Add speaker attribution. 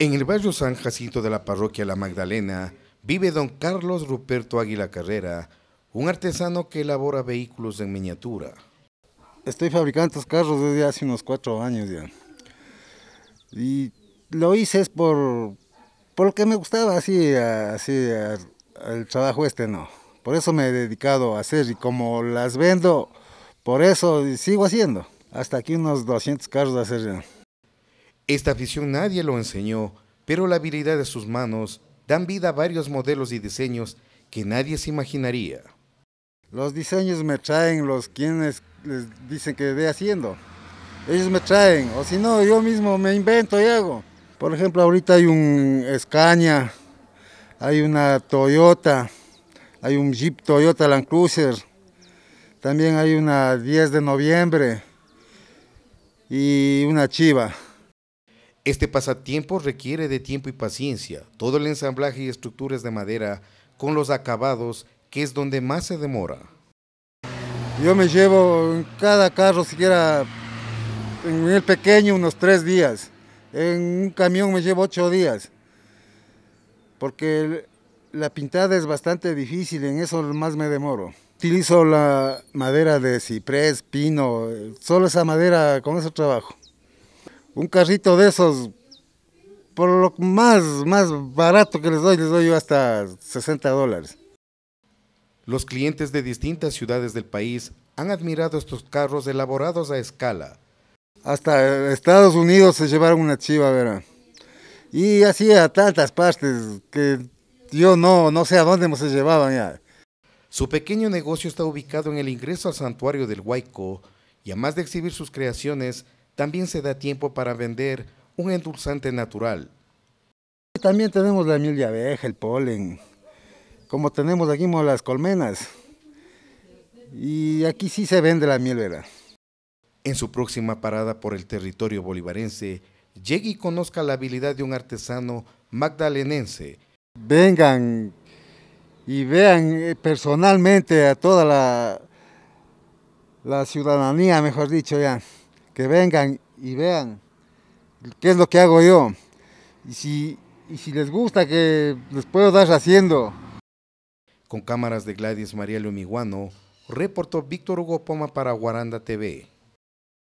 Speaker 1: En el barrio San Jacinto de la parroquia La Magdalena vive don Carlos Ruperto Águila Carrera, un artesano que elabora vehículos en miniatura. Estoy fabricando estos carros desde hace unos cuatro años ya. Y lo hice es por, porque lo que me gustaba, así, así el trabajo este no. Por eso me he dedicado a hacer y como las vendo, por eso sigo haciendo. Hasta aquí unos 200 carros de hacer ya. Esta afición nadie lo enseñó, pero la habilidad de sus manos dan vida a varios modelos y diseños que nadie se imaginaría. Los diseños me traen los quienes les dicen que ve haciendo. Ellos me traen, o si no, yo mismo me invento y hago. Por ejemplo, ahorita hay un Escaña, hay una Toyota, hay un Jeep Toyota Land Cruiser, también hay una 10 de noviembre y una Chiva. Este pasatiempo requiere de tiempo y paciencia. Todo el ensamblaje y estructuras de madera con los acabados, que es donde más se demora. Yo me llevo en cada carro, siquiera en el pequeño, unos tres días. En un camión me llevo ocho días. Porque la pintada es bastante difícil, en eso más me demoro. Utilizo la madera de ciprés, pino, solo esa madera, con ese trabajo un carrito de esos, por lo más, más barato que les doy, les doy yo hasta 60 dólares. Los clientes de distintas ciudades del país han admirado estos carros elaborados a escala. Hasta Estados Unidos se llevaron una chiva, ¿verdad? Y así a tantas partes que yo no, no sé a dónde se llevaban ya. Su pequeño negocio está ubicado en el ingreso al santuario del Huayco y además de exhibir sus creaciones, también se da tiempo para vender un endulzante natural. También tenemos la miel de abeja, el polen, como tenemos aquí las colmenas. Y aquí sí se vende la miel, vera. En su próxima parada por el territorio bolivarense, llegue y conozca la habilidad de un artesano magdalenense. Vengan y vean eh, personalmente a toda la, la ciudadanía, mejor dicho, ya que vengan y vean qué es lo que hago yo. Y si, y si les gusta, que les puedo dar haciendo. Con cámaras de Gladys María Miguano, reportó Víctor Hugo Poma para Guaranda TV.